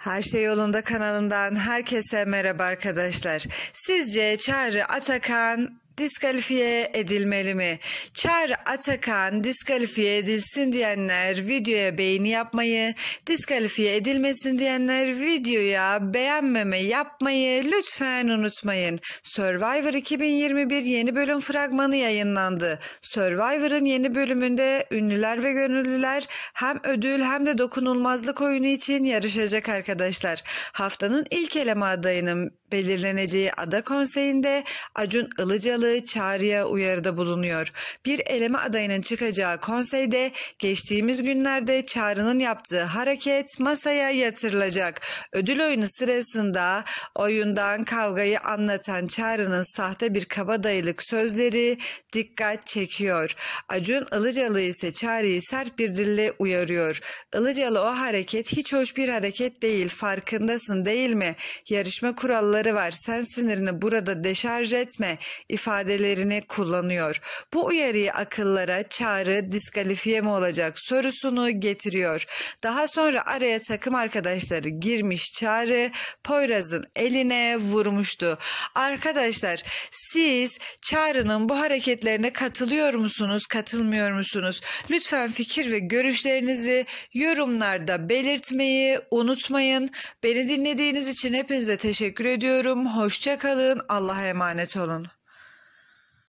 Her şey yolunda kanalından herkese merhaba arkadaşlar. Sizce Çağrı Atakan diskalifiye edilmeli mi? Çar Atakan diskalifiye edilsin diyenler videoya beğeni yapmayı, diskalifiye edilmesin diyenler videoya beğenmeme yapmayı lütfen unutmayın. Survivor 2021 yeni bölüm fragmanı yayınlandı. Survivor'ın yeni bölümünde ünlüler ve gönüllüler hem ödül hem de dokunulmazlık oyunu için yarışacak arkadaşlar. Haftanın ilk eleme adayının belirleneceği ada konseyinde Acun Ilıcalı yaptığı çağrıya uyarıda bulunuyor. Bir eleme adayının çıkacağı konseyde geçtiğimiz günlerde çağrının yaptığı hareket masaya yatırılacak. Ödül oyunu sırasında oyundan kavgayı anlatan çağrının sahte bir kabadayılık sözleri dikkat çekiyor. Acun Ilıcalı ise çağrıyı sert bir dille uyarıyor. Ilıcalı o hareket hiç hoş bir hareket değil farkındasın değil mi? Yarışma kuralları var sen sinirini burada deşarj etme ifade ifadelerini kullanıyor. Bu uyarıyı akıllara çağrı diskalifiye mi olacak sorusunu getiriyor. Daha sonra araya takım arkadaşları girmiş çağrı Poyraz'ın eline vurmuştu. Arkadaşlar siz çağrının bu hareketlerine katılıyor musunuz katılmıyor musunuz? Lütfen fikir ve görüşlerinizi yorumlarda belirtmeyi unutmayın. Beni dinlediğiniz için hepinize teşekkür ediyorum. Hoşçakalın. Allah'a emanet olun.